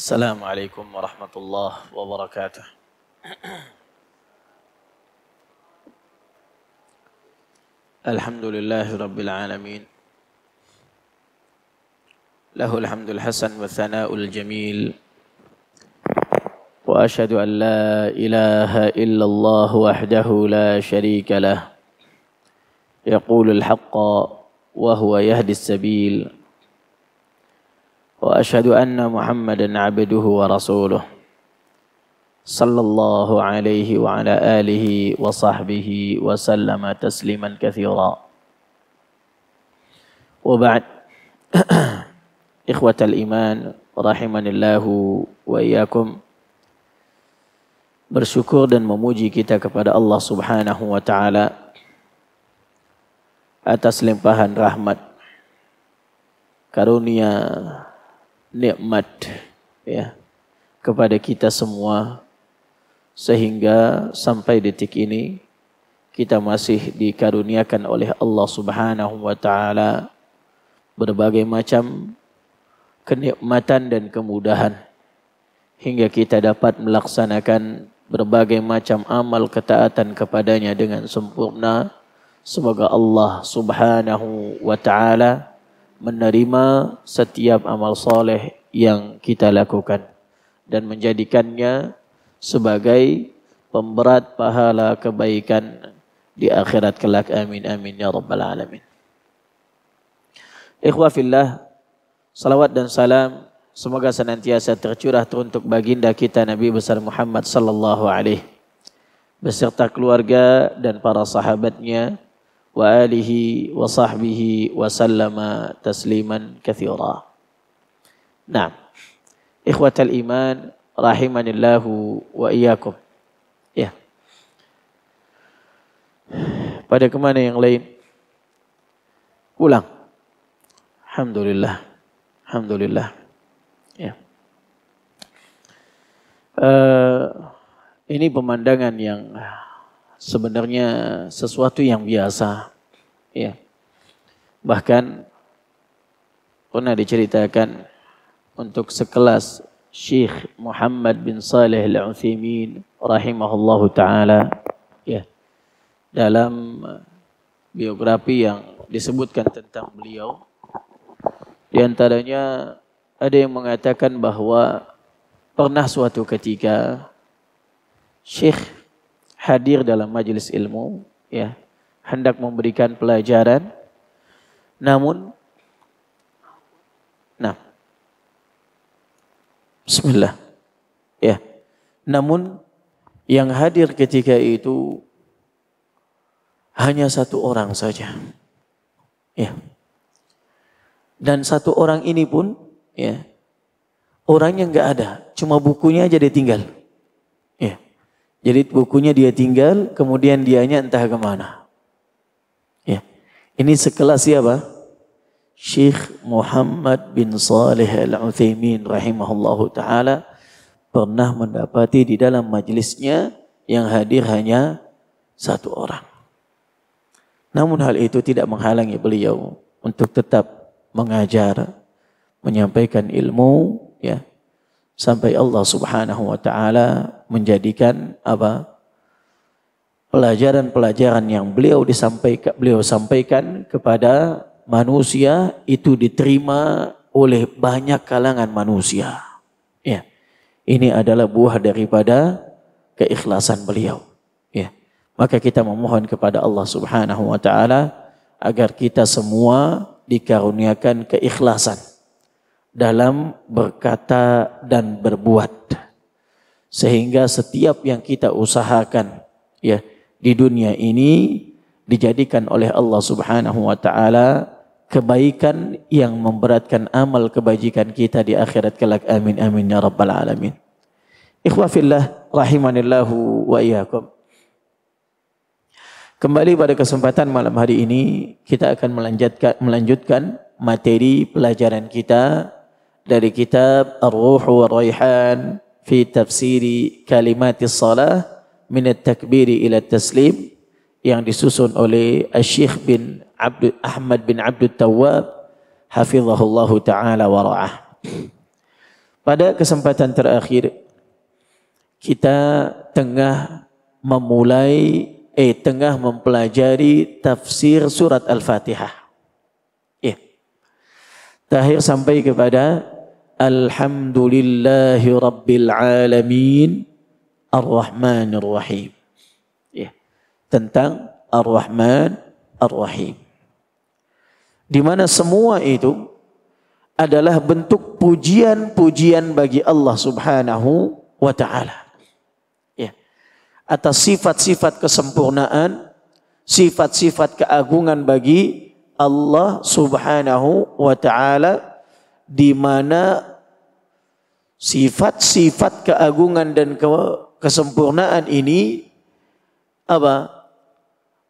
السلام عليكم ورحمة الله وبركاته الحمد لله رب العالمين له الحمد الحسن والثناء الجميل وأشهد أن لا إله إلا الله وحده لا شريك له يقول الحق وهو يهدي السبيل وأشهد أن محمدا عبده ورسوله صلى الله عليه وعلى آله وصحبه وسلم تسليما كثيرا وبعد إخوة الإيمان رحمنا الله وإياكم bersyukur dan memuji kita kepada Allah Subhanahu wa taala atas limpahan rahmat karunia nikmat ya kepada kita semua sehingga sampai detik ini kita masih dikaruniakan oleh Allah Subhanahu wa taala berbagai macam kenikmatan dan kemudahan hingga kita dapat melaksanakan berbagai macam amal ketaatan kepadanya dengan sempurna semoga Allah Subhanahu wa taala menerima setiap amal soleh yang kita lakukan dan menjadikannya sebagai pemberat pahala kebaikan di akhirat kelak amin amin ya rabbal alamin ikhwah fillah salawat dan salam semoga senantiasa tercurah teruntuk baginda kita Nabi besar Muhammad sallallahu alaihi beserta keluarga dan para sahabatnya wa alihi wa sahbihi wa sallama tasliman kathira. Nah, ikhwatal iman rahimanillahu wa iyyakum. Ya. Pada kemana yang lain? Pulang. Alhamdulillah. Alhamdulillah. Ya. Uh, ini pemandangan yang sebenarnya sesuatu yang biasa. Ya. Bahkan pernah diceritakan untuk sekelas Syekh Muhammad bin Saleh Al-Utsaimin rahimahullahu taala ya dalam biografi yang disebutkan tentang beliau di antaranya ada yang mengatakan bahwa pernah suatu ketika Syekh hadir dalam majelis ilmu ya hendak memberikan pelajaran namun nah bismillah ya namun yang hadir ketika itu hanya satu orang saja ya dan satu orang ini pun ya orangnya nggak ada cuma bukunya aja ditinggal tinggal jadi bukunya dia tinggal, kemudian dianya entah kemana. Ya. Ini sekelas siapa? Syekh Muhammad bin Saleh Al-Utsaimin rahimahullahu taala pernah mendapati di dalam majelisnya yang hadir hanya satu orang. Namun hal itu tidak menghalangi beliau untuk tetap mengajar, menyampaikan ilmu ya sampai Allah Subhanahu wa taala menjadikan apa pelajaran-pelajaran yang beliau disampaikan beliau sampaikan kepada manusia itu diterima oleh banyak kalangan manusia. Ya. Ini adalah buah daripada keikhlasan beliau. Ya. Maka kita memohon kepada Allah Subhanahu wa taala agar kita semua dikaruniakan keikhlasan dalam berkata dan berbuat sehingga setiap yang kita usahakan ya di dunia ini dijadikan oleh Allah Subhanahu wa taala kebaikan yang memberatkan amal kebajikan kita di akhirat kelak amin amin ya rabbal alamin Ikhwafillah rahimanillahu wa iyyakum kembali pada kesempatan malam hari ini kita akan melanjutkan melanjutkan materi pelajaran kita dari kitab Ar-Ruh wa Raihan fi tafsiri kalimat salat min takbiri ila taslim yang disusun oleh Syekh bin Abdul Ahmad bin Abdul Tawwab hafizahullahu taala wa ra'ah. Pada kesempatan terakhir kita tengah memulai eh tengah mempelajari tafsir surat Al-Fatihah. Ya. Terakhir sampai kepada Alhamdulillahi Rabbil Alamin ar Rahim. Ya. Tentang Ar-Rahman Ar-Rahim. Di mana semua itu adalah bentuk pujian-pujian bagi Allah Subhanahu wa taala. Ya. Atas sifat-sifat kesempurnaan, sifat-sifat keagungan bagi Allah Subhanahu wa taala di mana sifat-sifat keagungan dan ke kesempurnaan ini apa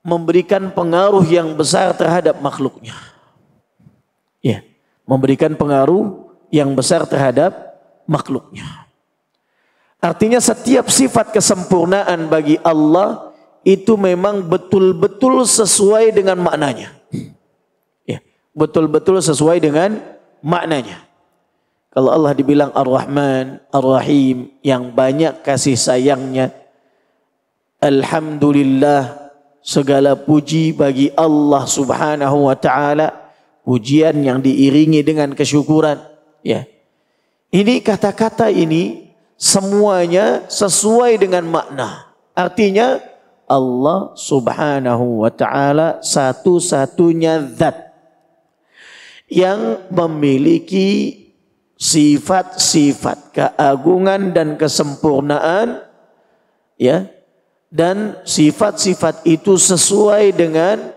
memberikan pengaruh yang besar terhadap makhluknya. Ya, memberikan pengaruh yang besar terhadap makhluknya. Artinya setiap sifat kesempurnaan bagi Allah itu memang betul-betul sesuai dengan maknanya. Ya, betul-betul sesuai dengan maknanya. Kalau Allah dibilang Ar-Rahman, Ar-Rahim, yang banyak kasih sayangnya. Alhamdulillah, segala puji bagi Allah subhanahu wa ta'ala. Pujian yang diiringi dengan kesyukuran. Ya. Ini kata-kata ini semuanya sesuai dengan makna. Artinya Allah subhanahu wa ta'ala satu-satunya zat yang memiliki sifat-sifat keagungan dan kesempurnaan ya dan sifat-sifat itu sesuai dengan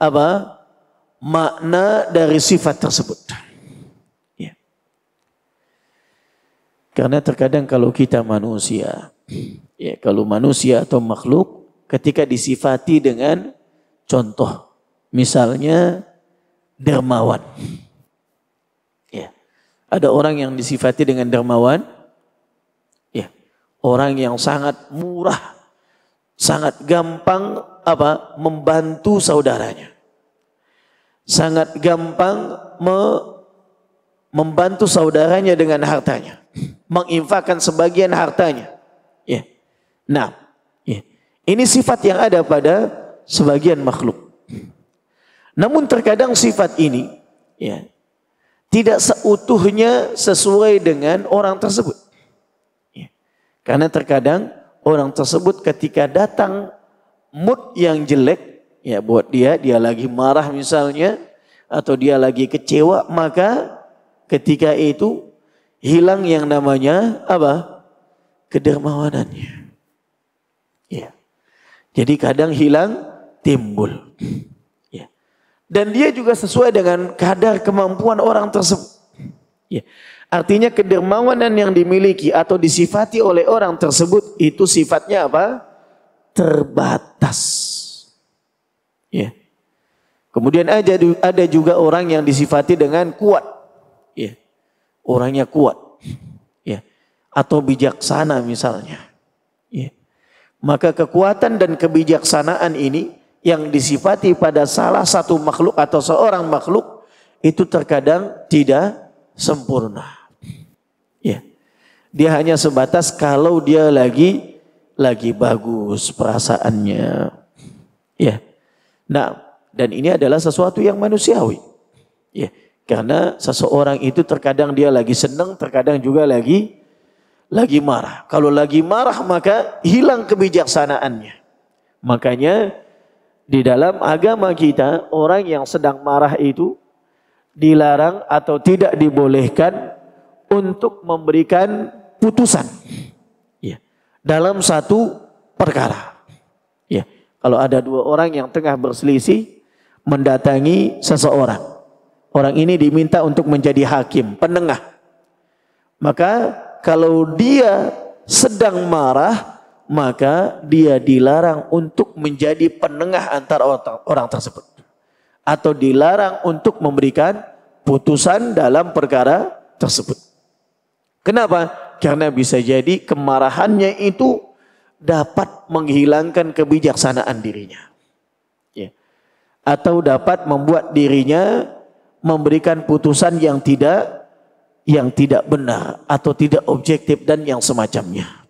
apa makna dari sifat tersebut ya. karena terkadang kalau kita manusia ya kalau manusia atau makhluk ketika disifati dengan contoh misalnya dermawan. Ya. Ada orang yang disifati dengan dermawan. Ya. Orang yang sangat murah, sangat gampang apa? membantu saudaranya. Sangat gampang me, membantu saudaranya dengan hartanya, menginfakkan sebagian hartanya. Ya. Nah, ya. ini sifat yang ada pada sebagian makhluk. Namun terkadang sifat ini ya, tidak seutuhnya sesuai dengan orang tersebut. Ya. Karena terkadang orang tersebut ketika datang mood yang jelek ya buat dia, dia lagi marah misalnya atau dia lagi kecewa, maka ketika itu hilang yang namanya apa? kedermawanannya. Ya. Jadi kadang hilang timbul. Dan dia juga sesuai dengan kadar kemampuan orang tersebut. Ya. Artinya kedermawanan yang dimiliki atau disifati oleh orang tersebut itu sifatnya apa? Terbatas. Ya. Kemudian ada, ada juga orang yang disifati dengan kuat. Ya. Orangnya kuat. Ya. Atau bijaksana misalnya. Ya. Maka kekuatan dan kebijaksanaan ini yang disifati pada salah satu makhluk atau seorang makhluk itu terkadang tidak sempurna. Ya. Dia hanya sebatas kalau dia lagi lagi bagus perasaannya. Ya. Nah, dan ini adalah sesuatu yang manusiawi. Ya, karena seseorang itu terkadang dia lagi senang, terkadang juga lagi lagi marah. Kalau lagi marah maka hilang kebijaksanaannya. Makanya di dalam agama kita, orang yang sedang marah itu dilarang atau tidak dibolehkan untuk memberikan putusan ya. dalam satu perkara. Ya. Kalau ada dua orang yang tengah berselisih, mendatangi seseorang. Orang ini diminta untuk menjadi hakim, penengah. Maka kalau dia sedang marah, maka dia dilarang untuk menjadi penengah antara orang tersebut atau dilarang untuk memberikan putusan dalam perkara tersebut. Kenapa? Karena bisa jadi kemarahannya itu dapat menghilangkan kebijaksanaan dirinya. Ya. Atau dapat membuat dirinya memberikan putusan yang tidak yang tidak benar atau tidak objektif dan yang semacamnya.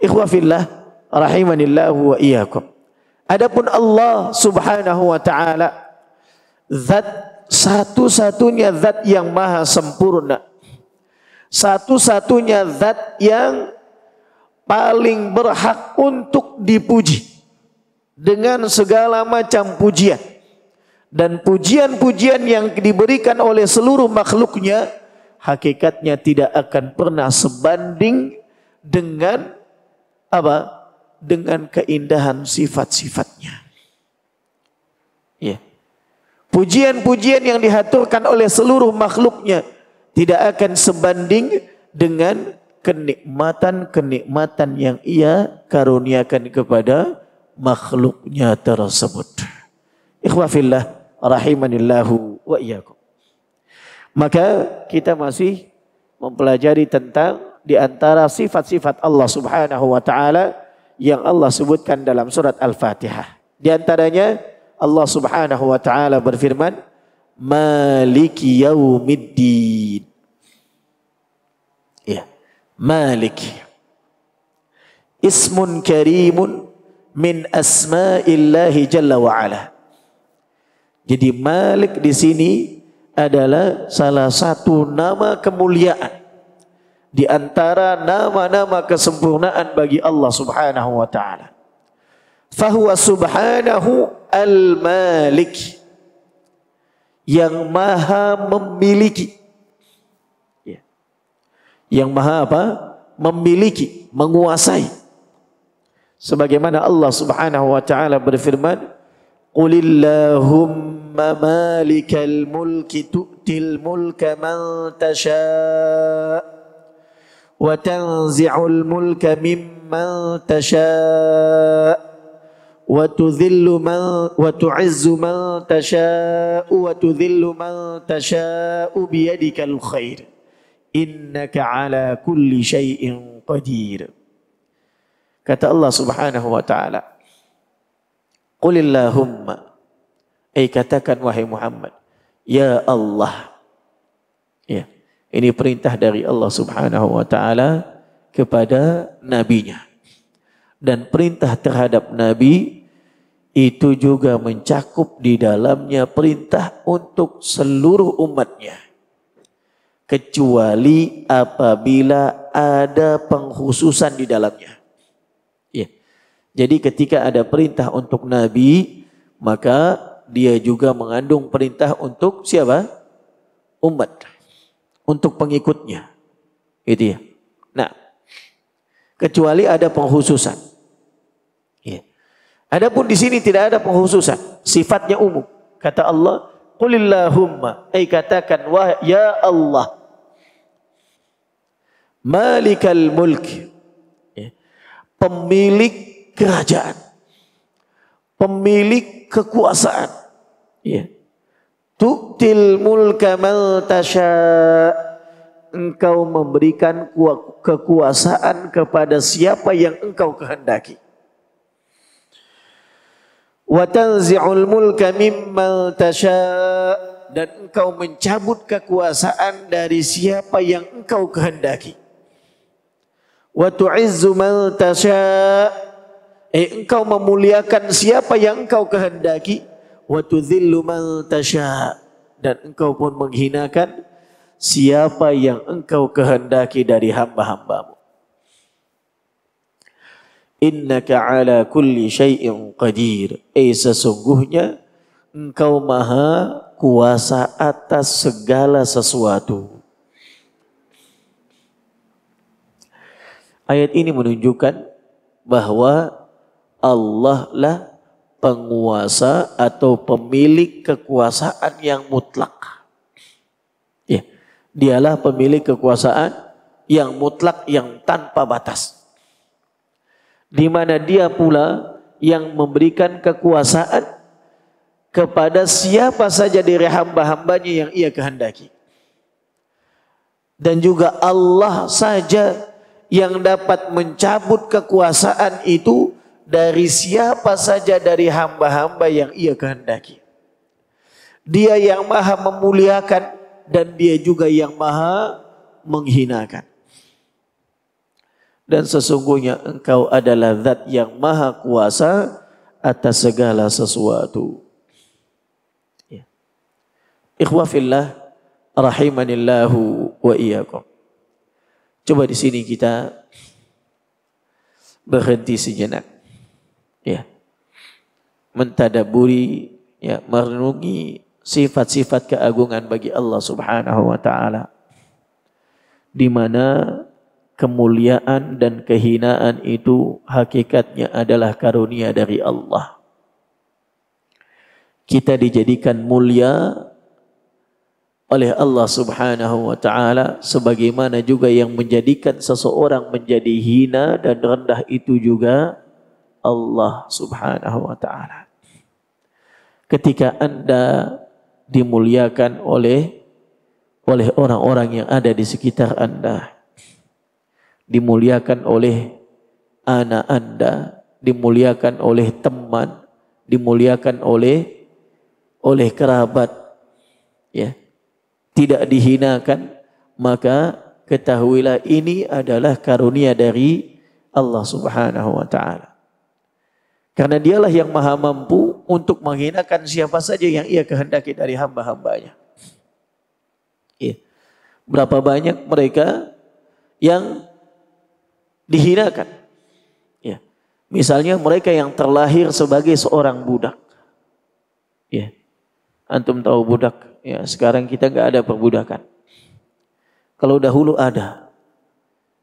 Ikhwafillah rahimanillahu wa iyakum. Adapun Allah Subhanahu wa taala zat satu-satunya zat yang maha sempurna. Satu-satunya zat yang paling berhak untuk dipuji dengan segala macam pujian dan pujian-pujian yang diberikan oleh seluruh makhluknya hakikatnya tidak akan pernah sebanding dengan apa dengan keindahan sifat-sifatnya. Ya. Pujian-pujian yang dihaturkan oleh seluruh makhluknya tidak akan sebanding dengan kenikmatan-kenikmatan yang ia karuniakan kepada makhluknya tersebut. Ikhwafillah rahimanillahu wa Maka kita masih mempelajari tentang di antara sifat-sifat Allah Subhanahu wa taala yang Allah sebutkan dalam surat Al-Fatihah. Di antaranya Allah Subhanahu wa taala berfirman, "Maliki yaumiddin." Ya, Malik. Ismun karimun min asma'illahi jalla wa ala. Jadi Malik di sini adalah salah satu nama kemuliaan di antara nama-nama kesempurnaan bagi Allah Subhanahu wa taala. Fahuwa subhanahu al-malik yang maha memiliki. Ya. Yang maha apa? Memiliki, menguasai. Sebagaimana Allah Subhanahu wa taala berfirman, "Qulillahumma malikal mulki tu'til mulka man tasha'" وتنزع الملك ممن تشاء وتذل من وتعز من تشاء وتذل من تشاء بيدك الخير إنك على كل شيء قدير كتى الله سبحانه وتعالى قل اللهم أي كتكن وهي محمد يا الله يا yeah. Ini perintah dari Allah Subhanahu wa taala kepada nabinya. Dan perintah terhadap nabi itu juga mencakup di dalamnya perintah untuk seluruh umatnya. Kecuali apabila ada pengkhususan di dalamnya. Ya. Jadi ketika ada perintah untuk nabi, maka dia juga mengandung perintah untuk siapa? Umat untuk pengikutnya. Itu ya. Nah, kecuali ada penghususan. Ya. Adapun di sini tidak ada penghususan, sifatnya umum. Kata Allah, "Qulillahumma," ai katakan wahai ya Allah. Malikal mulk. Ya. Pemilik kerajaan. Pemilik kekuasaan. Ya. Tuktil mulka man tasha. Engkau memberikan kekuasaan kepada siapa yang engkau kehendaki. Wa tanzi'ul mulka mimman tasha. Dan engkau mencabut kekuasaan dari siapa yang engkau kehendaki. Wa tu'izzu man tasha. Eh, engkau memuliakan siapa yang engkau kehendaki wa tudhillu man tasha dan engkau pun menghinakan siapa yang engkau kehendaki dari hamba-hambamu. Innaka ala kulli shayin qadir. Eh sesungguhnya engkau maha kuasa atas segala sesuatu. Ayat ini menunjukkan bahawa Allah lah penguasa atau pemilik kekuasaan yang mutlak. Ya, dialah pemilik kekuasaan yang mutlak yang tanpa batas. Di mana dia pula yang memberikan kekuasaan kepada siapa saja dari hamba-hambanya yang ia kehendaki. Dan juga Allah saja yang dapat mencabut kekuasaan itu dari siapa saja dari hamba-hamba yang ia kehendaki. Dia yang maha memuliakan dan dia juga yang maha menghinakan. Dan sesungguhnya engkau adalah zat yang maha kuasa atas segala sesuatu. Ya. Ikhwafillah rahimanillahu wa iyyakum. Coba di sini kita berhenti sejenak ya mentadaburi ya merenungi sifat-sifat keagungan bagi Allah Subhanahu wa taala di mana kemuliaan dan kehinaan itu hakikatnya adalah karunia dari Allah kita dijadikan mulia oleh Allah Subhanahu wa taala sebagaimana juga yang menjadikan seseorang menjadi hina dan rendah itu juga Allah Subhanahu wa taala. Ketika Anda dimuliakan oleh oleh orang-orang yang ada di sekitar Anda, dimuliakan oleh anak Anda, dimuliakan oleh teman, dimuliakan oleh oleh kerabat, ya. Tidak dihinakan, maka ketahuilah ini adalah karunia dari Allah Subhanahu wa taala. Karena dialah yang maha mampu untuk menghinakan siapa saja yang ia kehendaki dari hamba-hambanya. Ya. Berapa banyak mereka yang dihinakan. Ya. Misalnya mereka yang terlahir sebagai seorang budak. Ya. Antum tahu budak. Ya, sekarang kita nggak ada perbudakan. Kalau dahulu ada,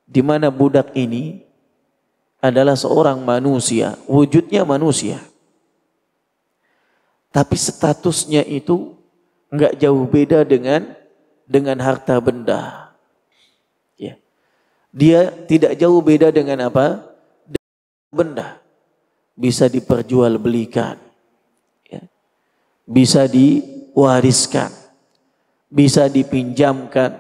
di mana budak ini adalah seorang manusia, wujudnya manusia. Tapi statusnya itu nggak jauh beda dengan dengan harta benda. Ya. Dia tidak jauh beda dengan apa? benda. Bisa diperjualbelikan. Ya. Bisa diwariskan. Bisa dipinjamkan.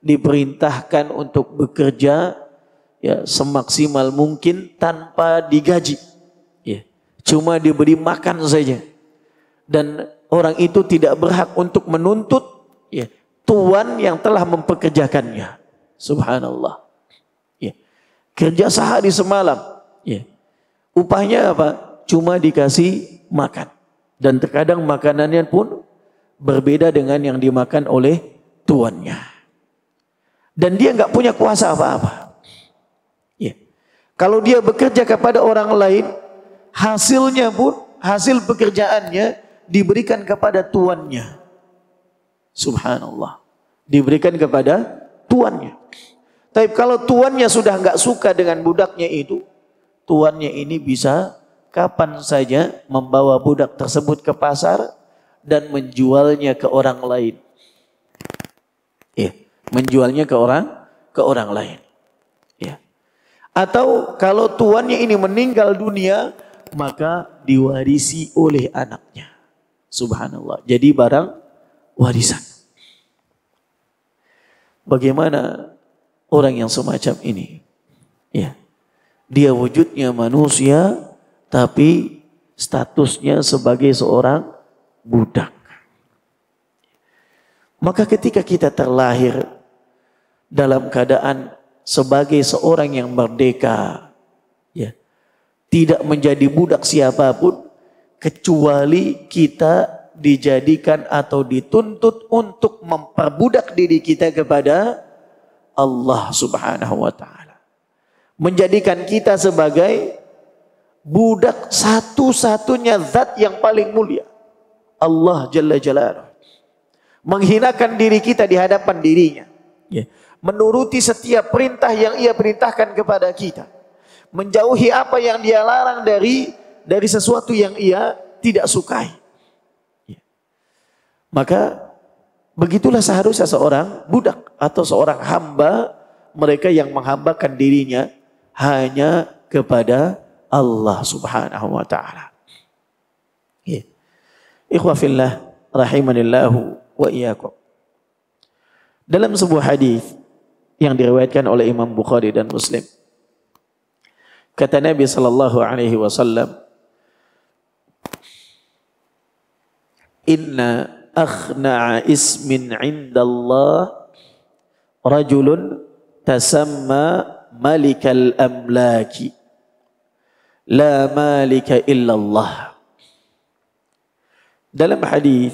Diperintahkan untuk bekerja ya semaksimal mungkin tanpa digaji. Ya, cuma diberi makan saja. Dan orang itu tidak berhak untuk menuntut ya, tuan yang telah mempekerjakannya. Subhanallah. Ya. Kerja sehari semalam. Ya. Upahnya apa? Cuma dikasih makan. Dan terkadang makanannya pun berbeda dengan yang dimakan oleh tuannya. Dan dia nggak punya kuasa apa-apa. Kalau dia bekerja kepada orang lain, hasilnya pun, hasil pekerjaannya diberikan kepada tuannya. Subhanallah. Diberikan kepada tuannya. Tapi kalau tuannya sudah nggak suka dengan budaknya itu, tuannya ini bisa kapan saja membawa budak tersebut ke pasar dan menjualnya ke orang lain. Ya, menjualnya ke orang ke orang lain. Atau kalau tuannya ini meninggal dunia, maka diwarisi oleh anaknya. Subhanallah. Jadi barang warisan. Bagaimana orang yang semacam ini? Ya. Dia wujudnya manusia tapi statusnya sebagai seorang budak. Maka ketika kita terlahir dalam keadaan sebagai seorang yang merdeka. Ya. Tidak menjadi budak siapapun kecuali kita dijadikan atau dituntut untuk memperbudak diri kita kepada Allah Subhanahu wa taala. Menjadikan kita sebagai budak satu-satunya zat yang paling mulia. Allah Jalla Jalaluh. Menghinakan diri kita di hadapan dirinya. Yeah menuruti setiap perintah yang ia perintahkan kepada kita. Menjauhi apa yang dia larang dari dari sesuatu yang ia tidak sukai. Ya. Maka begitulah seharusnya seorang budak atau seorang hamba mereka yang menghambakan dirinya hanya kepada Allah Subhanahu wa taala. Ya. Ikhwafillah rahimanillahu wa iyyakum. Dalam sebuah hadis yang diriwayatkan oleh Imam Bukhari dan Muslim. Kata Nabi sallallahu alaihi wasallam, "Inna akhna'a ismin 'inda Allah rajulun tasamma malik al-amlaki la malika illa Allah." Dalam hadis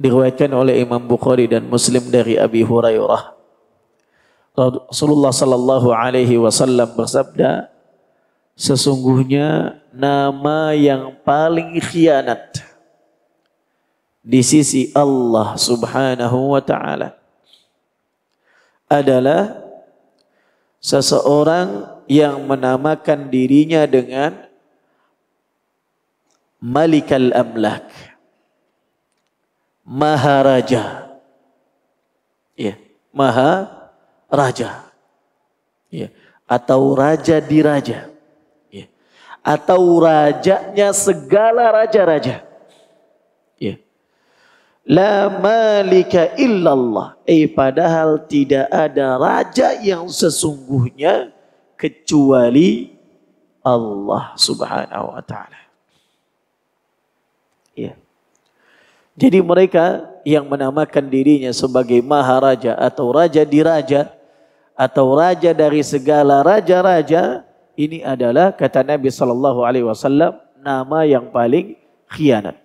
diriwayatkan oleh Imam Bukhari dan Muslim dari Abi Hurairah Rasulullah sallallahu alaihi wasallam bersabda sesungguhnya nama yang paling khianat di sisi Allah Subhanahu wa taala adalah seseorang yang menamakan dirinya dengan Malikal Amlak Maharaja ya Maha raja. Ya. Atau raja di raja. Ya. Atau rajanya segala raja-raja. Ya. La malika illallah. Eh padahal tidak ada raja yang sesungguhnya kecuali Allah subhanahu wa ta'ala. Ya. Jadi mereka yang menamakan dirinya sebagai maharaja atau raja di diraja atau raja dari segala raja-raja ini adalah kata Nabi Shallallahu Alaihi Wasallam nama yang paling khianat.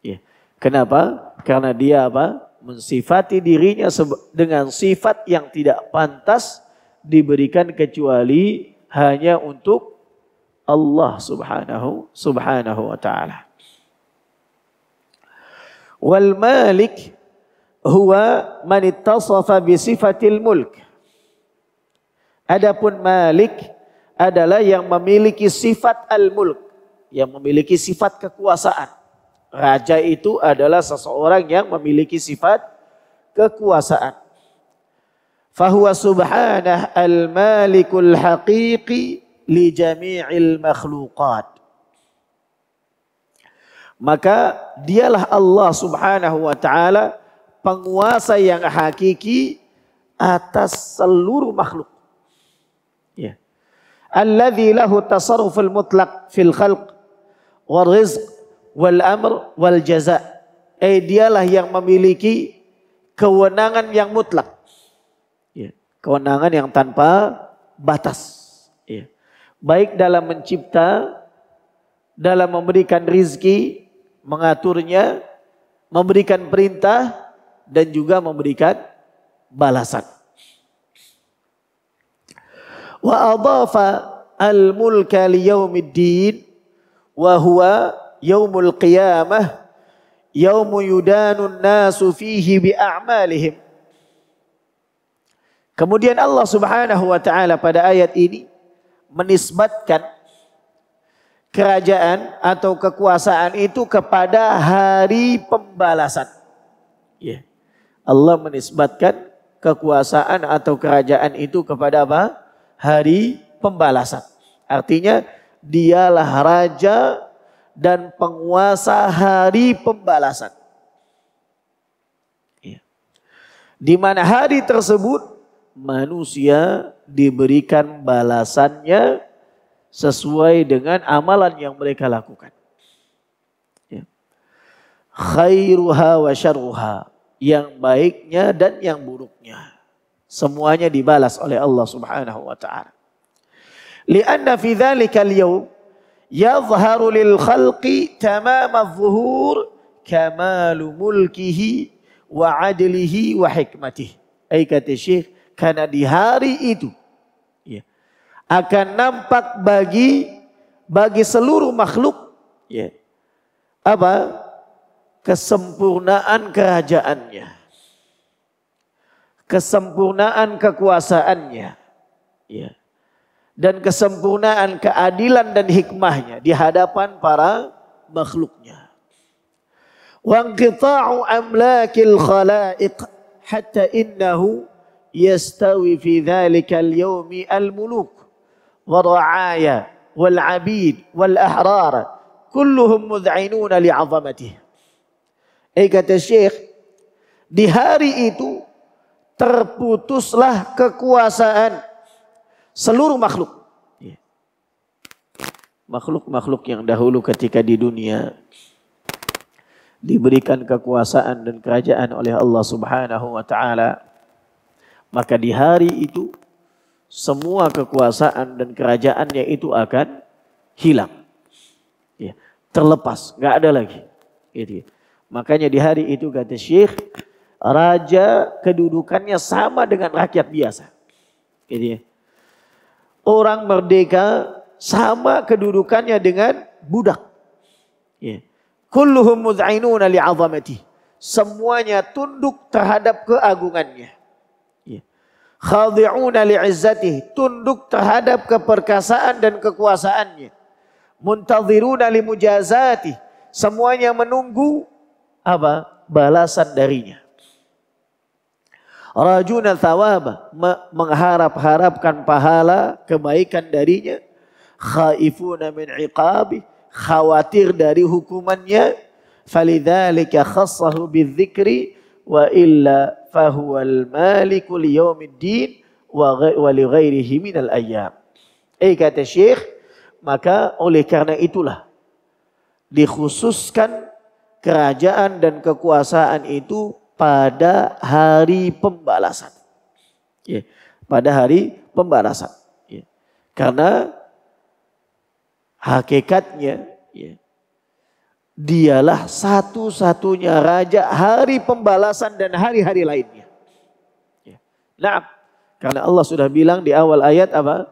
Ya. Kenapa? Karena dia apa? Mensifati dirinya dengan sifat yang tidak pantas diberikan kecuali hanya untuk Allah Subhanahu Subhanahu wa taala. Wal Malik huwa man ittasafa bi sifatil mulk. Adapun Malik adalah yang memiliki sifat al-mulk, yang memiliki sifat kekuasaan. Raja itu adalah seseorang yang memiliki sifat kekuasaan. Fahuwa subhanah al-malikul haqiqi li jami'il makhluqat. Maka dialah Allah subhanahu wa ta'ala penguasa yang hakiki atas seluruh makhluk. الذي lahu tasarruful المطلق fil khalq wal rizq wal amr wal jaza eh dialah yang memiliki kewenangan yang mutlak ya, kewenangan yang tanpa batas ya. baik dalam mencipta dalam memberikan rizki mengaturnya memberikan perintah dan juga memberikan balasan wa adhafa al-mulka li yaumiddin wa huwa yaumul qiyamah yaumu yudanun nasu fihi bi a'malihim. Kemudian Allah Subhanahu wa taala pada ayat ini menisbatkan kerajaan atau kekuasaan itu kepada hari pembalasan. Ya. Allah menisbatkan kekuasaan atau kerajaan itu kepada apa? hari pembalasan. Artinya dialah raja dan penguasa hari pembalasan. Iya. Di mana hari tersebut manusia diberikan balasannya sesuai dengan amalan yang mereka lakukan. Iya. Khairuha wa syaruha. Yang baiknya dan yang buruknya. Semuanya dibalas oleh Allah Subhanahu wa taala. Lianna fi dzalika al-yawm yadhharu lil khalqi tamam adh-dhuhur kamal mulkihi wa adlihi wa hikmatihi. Ai kata Syekh, karena di hari itu ya, akan nampak bagi bagi seluruh makhluk ya, apa kesempurnaan kerajaannya kesempurnaan kekuasaannya ya. dan kesempurnaan keadilan dan hikmahnya di hadapan para makhluknya. Wangqita'u amlakil khala'iq hatta innahu yastawi fi dhalika al-yawmi al-muluk wa wal-abid wal-ahrar kulluhum mud'inuna kata Syekh, di hari itu terputuslah kekuasaan seluruh makhluk. Ya. Makhluk-makhluk yang dahulu ketika di dunia diberikan kekuasaan dan kerajaan oleh Allah Subhanahu wa taala. Maka di hari itu semua kekuasaan dan kerajaannya itu akan hilang. Ya, terlepas, nggak ada lagi. Gitu. Ya. Makanya di hari itu kata Syekh, Raja kedudukannya sama dengan rakyat biasa. Jadi orang merdeka sama kedudukannya dengan budak. Ya. Kulluhum mud'ainuna li'azamati. Semuanya tunduk terhadap keagungannya. Ya. Khadi'una li'izzatih. Tunduk terhadap keperkasaan dan kekuasaannya. Muntadhiruna limujazatih. Semuanya menunggu apa? Balasan darinya. Rajuna thawaba, mengharap-harapkan pahala, kebaikan darinya. Khaifuna min iqabi, khawatir dari hukumannya. Falidhalika khassahu bidzikri wa illa fahuwal malikul yaumiddin wa li ghairihi minal ayyam. Eh kata Syekh, maka oleh karena itulah dikhususkan kerajaan dan kekuasaan itu pada hari pembalasan. Ya, pada hari pembalasan. Ya. Karena hakikatnya ya, dialah satu-satunya raja hari pembalasan dan hari-hari lainnya. Ya. Nah, karena Allah sudah bilang di awal ayat apa?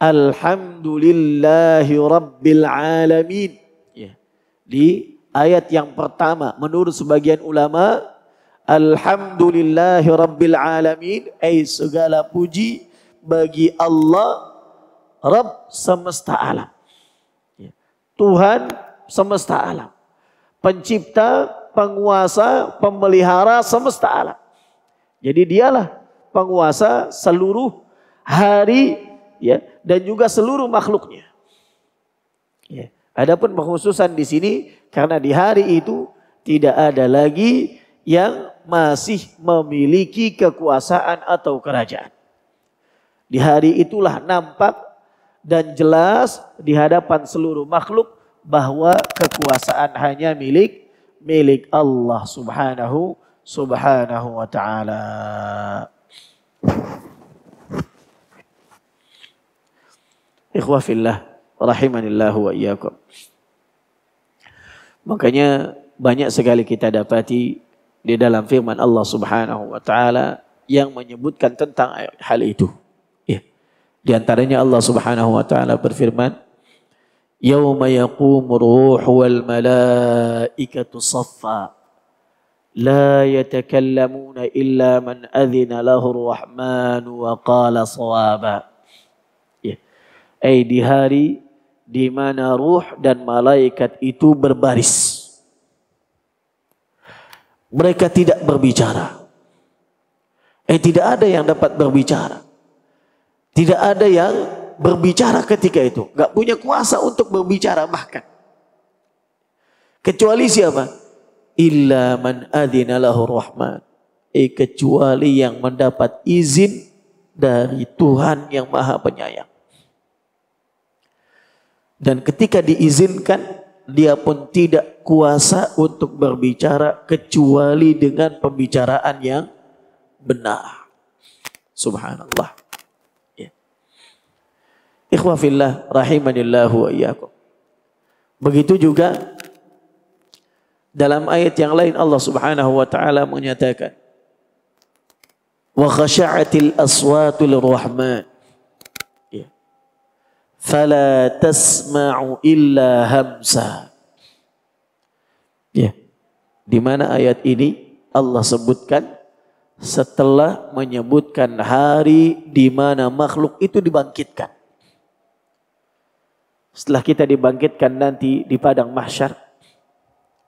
Alhamdulillahi Rabbil Alamin. Ya. Di ayat yang pertama menurut sebagian ulama Alhamdulillahi Rabbil Alamin. Ay segala puji bagi Allah Rabb semesta alam. Ya. Tuhan semesta alam. Pencipta, penguasa, pemelihara semesta alam. Jadi dialah penguasa seluruh hari ya dan juga seluruh makhluknya. Ya. Adapun pengkhususan di sini karena di hari itu tidak ada lagi yang masih memiliki kekuasaan atau kerajaan. Di hari itulah nampak dan jelas di hadapan seluruh makhluk bahwa kekuasaan hanya milik milik Allah Subhanahu Subhanahu wa taala. Ikhwah fillah rahimanillah wa iyyakum. Makanya banyak sekali kita dapati di dalam firman Allah Subhanahu wa taala yang menyebutkan tentang hal itu. Ya. Di antaranya Allah Subhanahu wa taala berfirman, "Yauma yaqumu ruhu wal malaikatu saffa." لا يتكلمون إلا من أذن له الرحمن وقال صوابا أي di hari di mana ruh dan malaikat itu berbaris mereka tidak berbicara. Eh tidak ada yang dapat berbicara. Tidak ada yang berbicara ketika itu. Gak punya kuasa untuk berbicara bahkan. Kecuali siapa? Illa man rahman. Eh kecuali yang mendapat izin dari Tuhan yang maha penyayang. Dan ketika diizinkan, dia pun tidak kuasa untuk berbicara kecuali dengan pembicaraan yang benar. Subhanallah. Ya. Ikhwafillah rahimanillahu wa iyyakum. Begitu juga dalam ayat yang lain Allah Subhanahu wa taala menyatakan wa khasha'atil aswatul lirrahman ya. fala tasma'u illa hamsa di mana ayat ini Allah sebutkan setelah menyebutkan hari di mana makhluk itu dibangkitkan. Setelah kita dibangkitkan nanti di padang mahsyar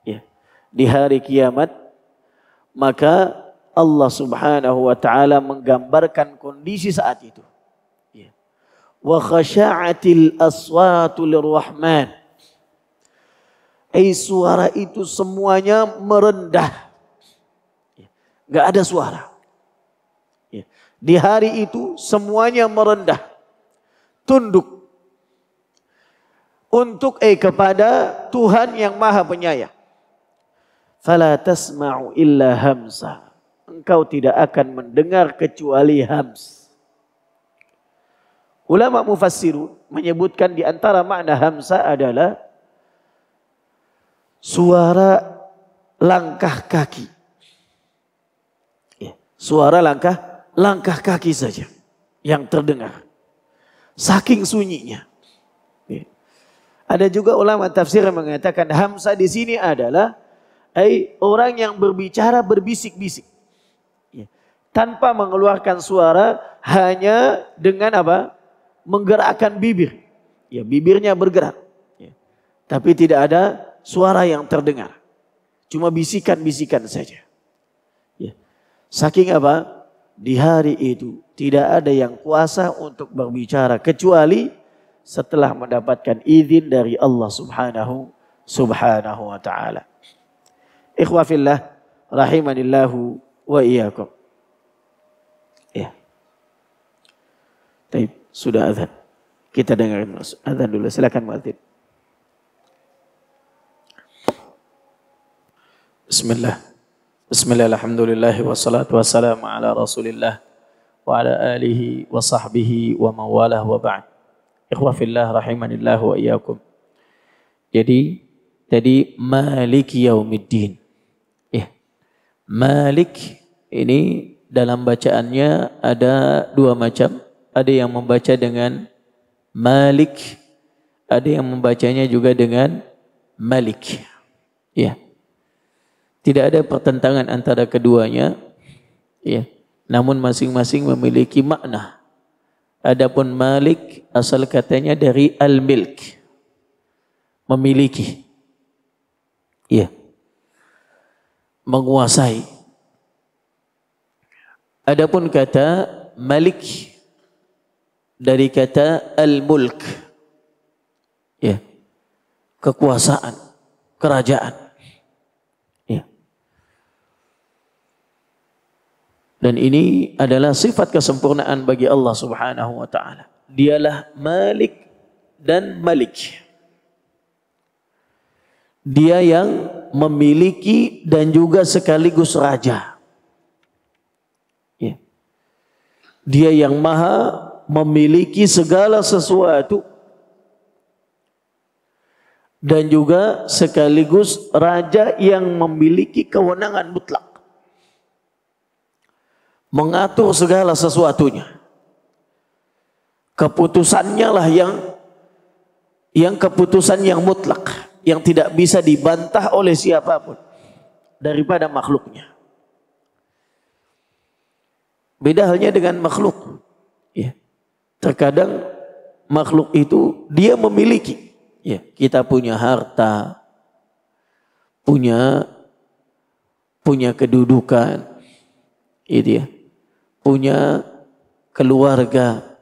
ya, di hari kiamat maka Allah Subhanahu wa taala menggambarkan kondisi saat itu. Ya. Wa khasha'atil aswatu lirrahman Eh suara itu semuanya merendah. Gak ada suara. Ya. Di hari itu semuanya merendah. Tunduk. Untuk eh kepada Tuhan yang maha penyayang. Fala tasma'u illa hamsa. Engkau tidak akan mendengar kecuali hams. Ulama mufassirun menyebutkan di antara makna hamsa adalah suara langkah kaki. Ya, suara langkah, langkah kaki saja yang terdengar. Saking sunyinya. Ya. Ada juga ulama tafsir yang mengatakan hamsa di sini adalah orang yang berbicara berbisik-bisik. Ya. Tanpa mengeluarkan suara hanya dengan apa? Menggerakkan bibir. Ya, bibirnya bergerak. Tapi tidak ada suara yang terdengar. Cuma bisikan-bisikan saja. Ya. Saking apa? Di hari itu tidak ada yang kuasa untuk berbicara kecuali setelah mendapatkan izin dari Allah Subhanahu Subhanahu wa taala. Ikhwafillah rahimanillahu wa iyyakum. Ya. Baik, sudah azan. Kita dengarkan azan dulu. Silakan muadzin. Bismillah. Bismillah, alhamdulillah, wassalatu wassalamu ala rasulillah wa ala alihi wa sahbihi wa mawalah wa ba'd. fillah rahimanillah wa iyakum. Jadi, tadi malik yaumiddin. Ya. Malik ini dalam bacaannya ada dua macam. Ada yang membaca dengan malik, ada yang membacanya juga dengan malik. Ya. tidak ada pertentangan antara keduanya ya namun masing-masing memiliki makna adapun malik asal katanya dari al-milk memiliki ya menguasai adapun kata malik dari kata al-mulk ya kekuasaan kerajaan Dan ini adalah sifat kesempurnaan bagi Allah Subhanahu wa taala. Dialah Malik dan Malik. Dia yang memiliki dan juga sekaligus raja. Ya. Dia yang Maha memiliki segala sesuatu dan juga sekaligus raja yang memiliki kewenangan mutlak. mengatur segala sesuatunya. Keputusannya lah yang yang keputusan yang mutlak, yang tidak bisa dibantah oleh siapapun daripada makhluknya. Beda halnya dengan makhluk. Ya. Terkadang makhluk itu dia memiliki. Ya, kita punya harta, punya punya kedudukan, itu ya. punya keluarga.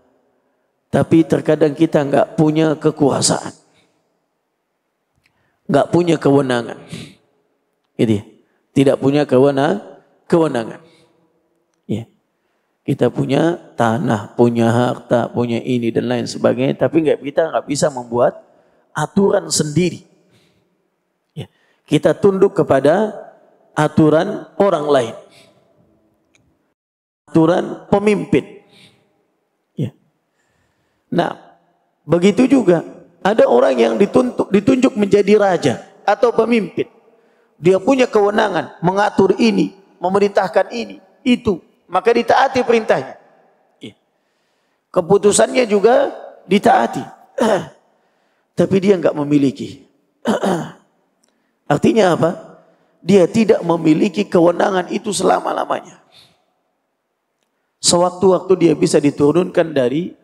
Tapi terkadang kita enggak punya kekuasaan. Enggak punya kewenangan. Jadi, ya. tidak punya kewenangan, kewenangan. Ya. Kita punya tanah, punya harta, punya ini dan lain sebagainya, tapi enggak kita enggak bisa membuat aturan sendiri. Ya. Kita tunduk kepada aturan orang lain. aturan pemimpin. Ya. Nah, begitu juga ada orang yang ditunjuk, ditunjuk menjadi raja atau pemimpin. Dia punya kewenangan mengatur ini, memerintahkan ini, itu. Maka ditaati perintahnya. Ya. Keputusannya juga ditaati. Tapi dia nggak memiliki. Artinya apa? Dia tidak memiliki kewenangan itu selama-lamanya sewaktu-waktu dia bisa diturunkan dari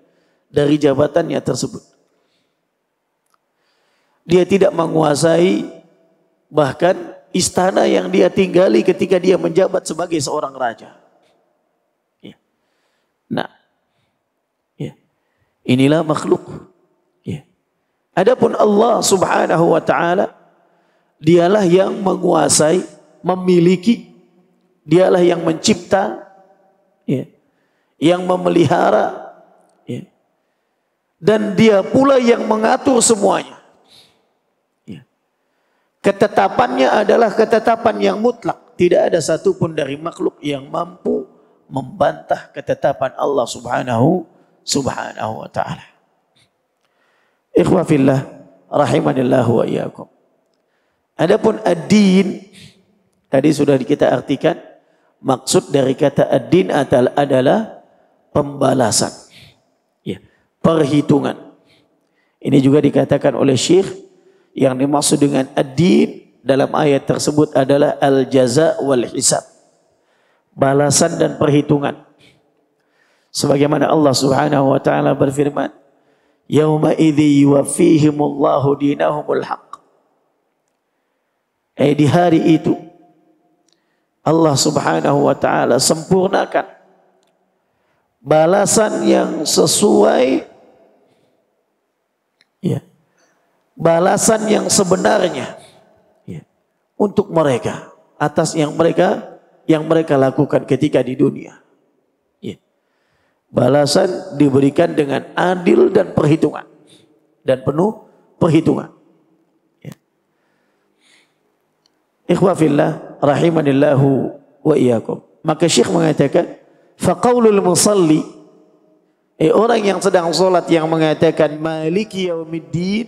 dari jabatannya tersebut. Dia tidak menguasai bahkan istana yang dia tinggali ketika dia menjabat sebagai seorang raja. Ya. Nah, ya. inilah makhluk. Ya. Adapun Allah Subhanahu wa taala dialah yang menguasai, memiliki, dialah yang mencipta, yang memelihara ya. dan dia pula yang mengatur semuanya ya. ketetapannya adalah ketetapan yang mutlak tidak ada satupun dari makhluk yang mampu membantah ketetapan Allah subhanahu subhanahu wa ta'ala ikhwafillah rahimanillahu wa iyakum adapun ad-din tadi sudah kita artikan maksud dari kata ad-din adalah pembalasan. Ya, perhitungan. Ini juga dikatakan oleh Syekh yang dimaksud dengan ad dalam ayat tersebut adalah al-jaza wal hisab. Balasan dan perhitungan. Sebagaimana Allah Subhanahu wa taala berfirman, "Yauma idzi yuwaffihimullahu dinahumul haqq." Eh di hari itu Allah Subhanahu wa taala sempurnakan balasan yang sesuai ya balasan yang sebenarnya ya, untuk mereka atas yang mereka yang mereka lakukan ketika di dunia ya. balasan diberikan dengan adil dan perhitungan dan penuh perhitungan ya. ikhwafillah rahimanillahu wa iyakum maka syekh mengatakan faqaulul musalli eh, orang yang sedang solat yang mengatakan maliki yaumiddin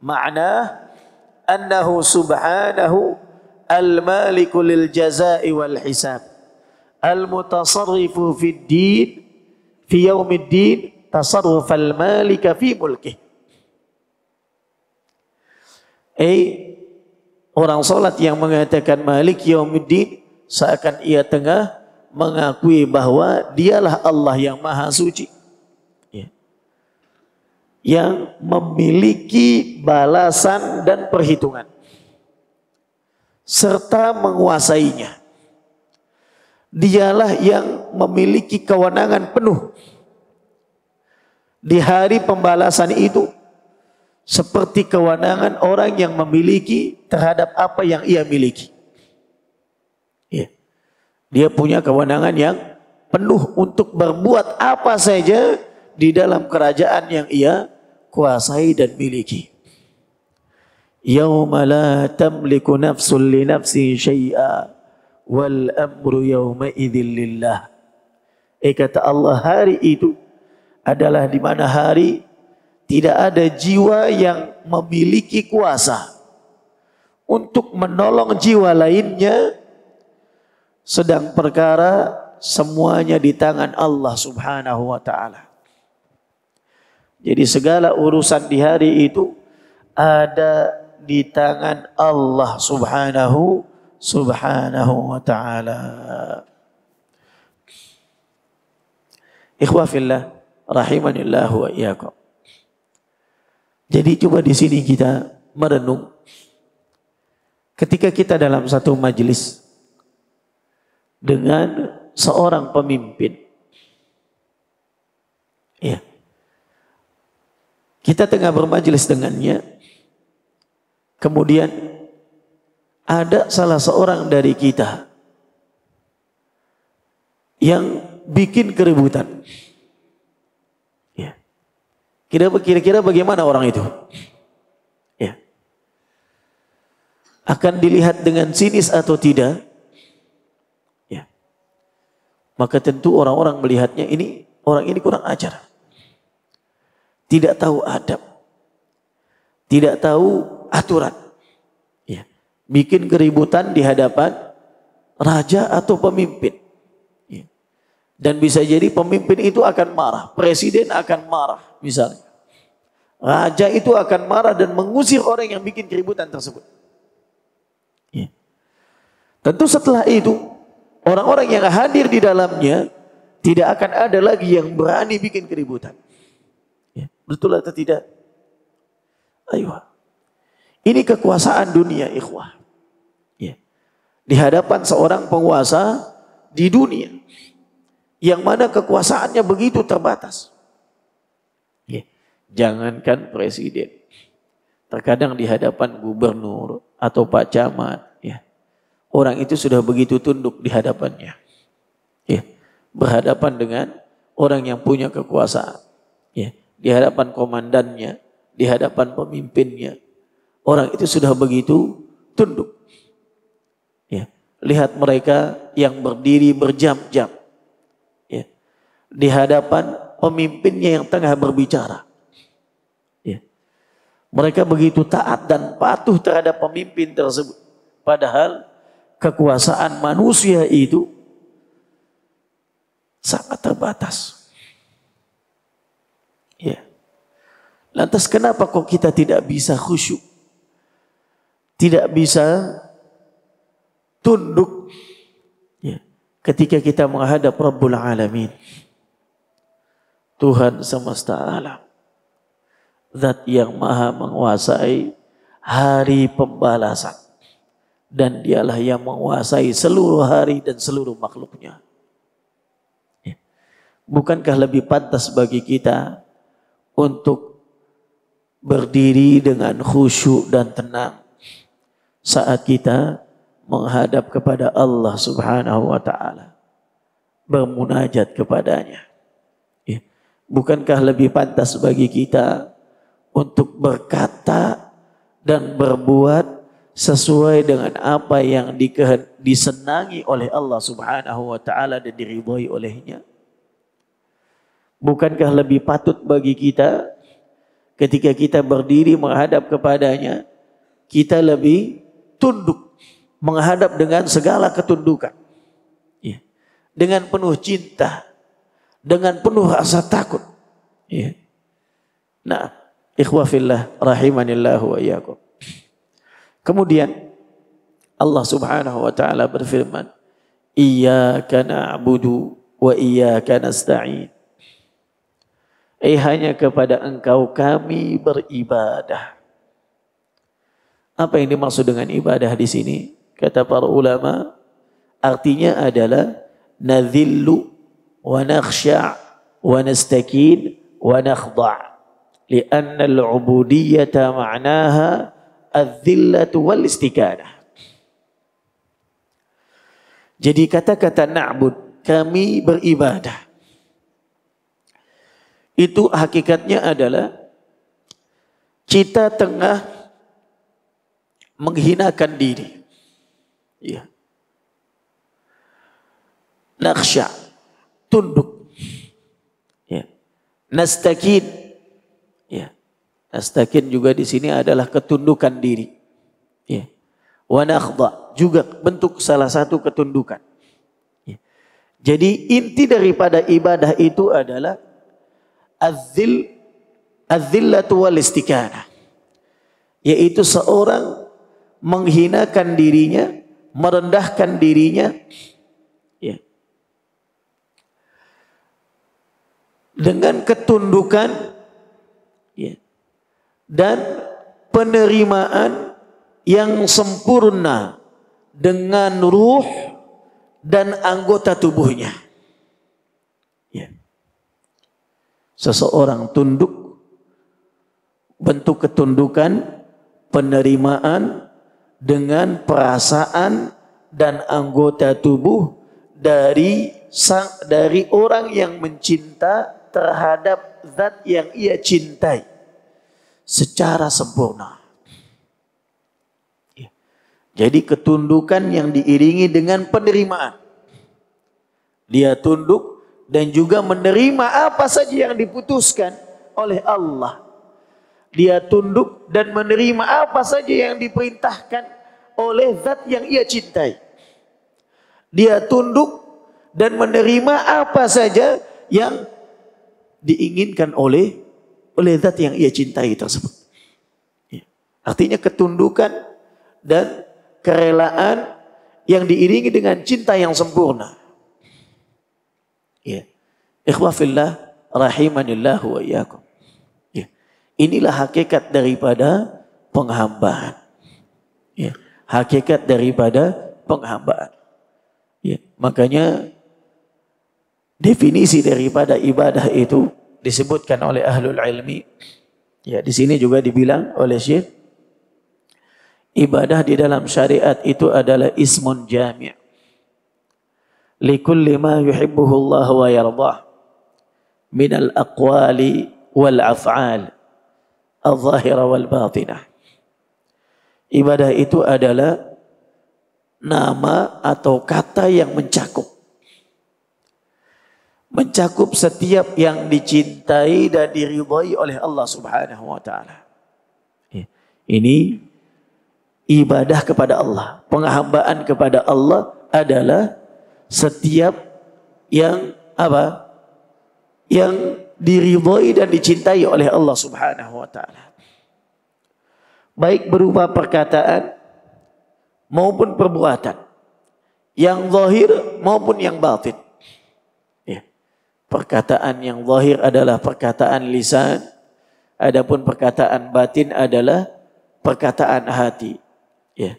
mana? annahu subhanahu al maliku lil jazai wal hisab al mutasarrifu fi din fi yaumiddin tasarruf al malika fi mulkih. eh orang solat yang mengatakan maliki yaumiddin seakan ia tengah mengakui bahwa dialah Allah yang maha suci ya. yang memiliki balasan dan perhitungan serta menguasainya. Dialah yang memiliki kewenangan penuh di hari pembalasan itu seperti kewenangan orang yang memiliki terhadap apa yang ia miliki. dia punya kewenangan yang penuh untuk berbuat apa saja di dalam kerajaan yang ia kuasai dan miliki. Yawma la tamliku nafsun li nafsi syai'a wal amru yawma idhin lillah. Eh kata Allah hari itu adalah di mana hari tidak ada jiwa yang memiliki kuasa untuk menolong jiwa lainnya sedang perkara semuanya di tangan Allah Subhanahu wa taala. Jadi segala urusan di hari itu ada di tangan Allah Subhanahu Subhanahu wa taala. Ikhwah fillah wa iyyakum. Jadi coba di sini kita merenung ketika kita dalam satu majlis dengan seorang pemimpin. Ya. Kita tengah bermajelis dengannya. Kemudian ada salah seorang dari kita yang bikin keributan. Kira-kira ya. bagaimana orang itu? Ya. Akan dilihat dengan sinis atau tidak? Maka tentu orang-orang melihatnya ini orang ini kurang ajar. Tidak tahu adab. Tidak tahu aturan. Ya. Bikin keributan di hadapan raja atau pemimpin. Ya. Dan bisa jadi pemimpin itu akan marah. Presiden akan marah misalnya. Raja itu akan marah dan mengusir orang yang bikin keributan tersebut. Ya. Tentu setelah itu Orang-orang yang hadir di dalamnya tidak akan ada lagi yang berani bikin keributan. Ya, betul atau tidak? Ayo. Ini kekuasaan dunia ikhwah. Ya. Di hadapan seorang penguasa di dunia. Yang mana kekuasaannya begitu terbatas. Ya. Jangankan presiden. Terkadang di hadapan gubernur atau pak camat orang itu sudah begitu tunduk di hadapannya. Ya, berhadapan dengan orang yang punya kekuasaan. Ya, di hadapan komandannya, di hadapan pemimpinnya. Orang itu sudah begitu tunduk. Ya, lihat mereka yang berdiri berjam-jam. Ya, di hadapan pemimpinnya yang tengah berbicara. Ya. Mereka begitu taat dan patuh terhadap pemimpin tersebut. Padahal kekuasaan manusia itu sangat terbatas. Ya. Lantas kenapa kok kita tidak bisa khusyuk? Tidak bisa tunduk ya. ketika kita menghadap Rabbul Alamin. Tuhan semesta alam. Zat yang maha menguasai hari pembalasan dan dialah yang menguasai seluruh hari dan seluruh makhluknya. Ya. Bukankah lebih pantas bagi kita untuk berdiri dengan khusyuk dan tenang saat kita menghadap kepada Allah Subhanahu wa taala bermunajat kepadanya. Ya. Bukankah lebih pantas bagi kita untuk berkata dan berbuat sesuai dengan apa yang disenangi oleh Allah Subhanahu wa taala dan diridhai olehnya. Bukankah lebih patut bagi kita ketika kita berdiri menghadap kepadanya, kita lebih tunduk menghadap dengan segala ketundukan. Ya. Dengan penuh cinta, dengan penuh rasa takut. Ya. Nah, ikhwah fillah rahimanillah wa iyyakum. Kemudian Allah Subhanahu wa taala berfirman, "Iyyaka na'budu wa iyyaka nasta'in." Eh hanya kepada engkau kami beribadah. Apa yang dimaksud dengan ibadah di sini? Kata para ulama, artinya adalah nadhillu wa nakhsha' wa nastakin wa nakhda' anna al-'ubudiyyah ma'naha az-zillatu wal istikanah. Jadi kata-kata na'bud, kami beribadah. Itu hakikatnya adalah kita tengah menghinakan diri. Ya. Naksha, tunduk. Ya. Nastakin, Astakin juga di sini adalah ketundukan diri. Ya. Wanakhda juga bentuk salah satu ketundukan. Ya. Jadi inti daripada ibadah itu adalah azil azillatu wal istikana. Yaitu seorang menghinakan dirinya, merendahkan dirinya ya. dengan ketundukan ya, dan penerimaan yang sempurna dengan ruh dan anggota tubuhnya. Ya. Seseorang tunduk, bentuk ketundukan, penerimaan dengan perasaan dan anggota tubuh dari dari orang yang mencinta terhadap zat yang ia cintai secara sempurna. Ya. Jadi ketundukan yang diiringi dengan penerimaan. Dia tunduk dan juga menerima apa saja yang diputuskan oleh Allah. Dia tunduk dan menerima apa saja yang diperintahkan oleh zat yang ia cintai. Dia tunduk dan menerima apa saja yang diinginkan oleh oleh zat yang ia cintai tersebut. Ya. Artinya ketundukan dan kerelaan yang diiringi dengan cinta yang sempurna. Ya. Ikhwafillah rahimanillahu wa iyakum. Ya. Inilah hakikat daripada penghambaan. Ya. Hakikat daripada penghambaan. Ya. Makanya definisi daripada ibadah itu disebutkan oleh ahlul ilmi. Ya, di sini juga dibilang oleh Syekh ibadah di dalam syariat itu adalah ismun jami' li kulli ma yuhibbuhu Allah wa yardah min al-aqwali wal af'al al-zahira wal batinah. Ibadah itu adalah nama atau kata yang mencakup mencakup setiap yang dicintai dan diridhai oleh Allah Subhanahu wa taala. Ya. Ini ibadah kepada Allah. Penghambaan kepada Allah adalah setiap yang apa? Yang diridhai dan dicintai oleh Allah Subhanahu wa taala. Baik berupa perkataan maupun perbuatan. Yang zahir maupun yang batin perkataan yang zahir adalah perkataan lisan, adapun perkataan batin adalah perkataan hati. Ya.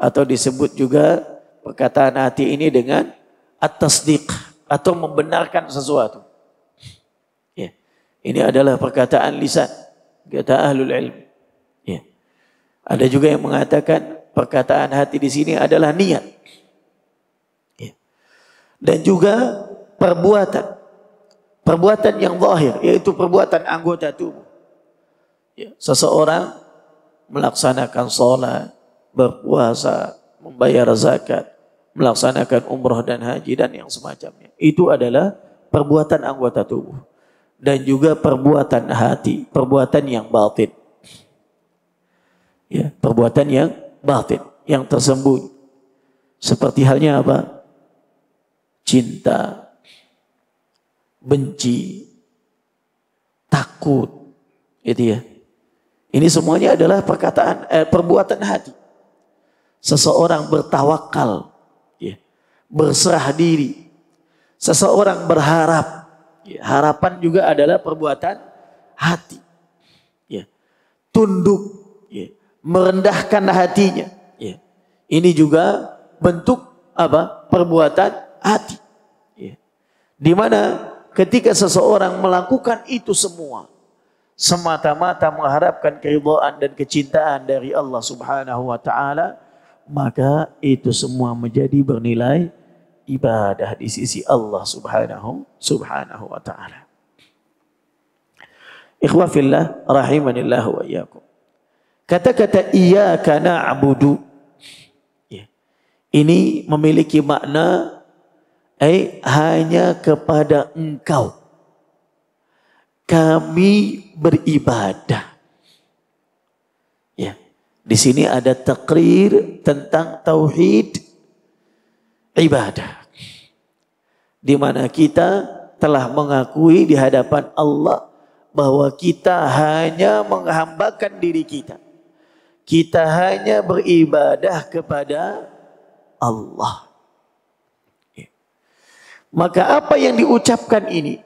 Atau disebut juga perkataan hati ini dengan at-tasdiq atau membenarkan sesuatu. Ya. Ini adalah perkataan lisan kata ahlul ilm. Ya. Ada juga yang mengatakan perkataan hati di sini adalah niat. Ya. Dan juga perbuatan perbuatan yang zahir yaitu perbuatan anggota tubuh ya seseorang melaksanakan salat berpuasa membayar zakat melaksanakan umrah dan haji dan yang semacamnya itu adalah perbuatan anggota tubuh dan juga perbuatan hati perbuatan yang batin ya perbuatan yang batin yang tersembunyi seperti halnya apa cinta benci, takut, gitu ya. Ini semuanya adalah perkataan eh, perbuatan hati. Seseorang bertawakal, ya, berserah diri. Seseorang berharap. Ya, harapan juga adalah perbuatan hati. Ya, tunduk, ya, merendahkan hatinya. Ya, ini juga bentuk apa? Perbuatan hati. Ya. Di mana ketika seseorang melakukan itu semua semata-mata mengharapkan keridhaan dan kecintaan dari Allah Subhanahu wa taala maka itu semua menjadi bernilai ibadah di sisi Allah Subhanahu Subhanahu wa taala. Ikhwah fillah rahimanillah wa iyyakum. Kata-kata iyyaka na'budu ya. Ini memiliki makna Eh, hanya kepada engkau kami beribadah. Ya, di sini ada takrir tentang tauhid ibadah. Di mana kita telah mengakui di hadapan Allah bahwa kita hanya menghambakan diri kita. Kita hanya beribadah kepada Allah. Maka apa yang diucapkan ini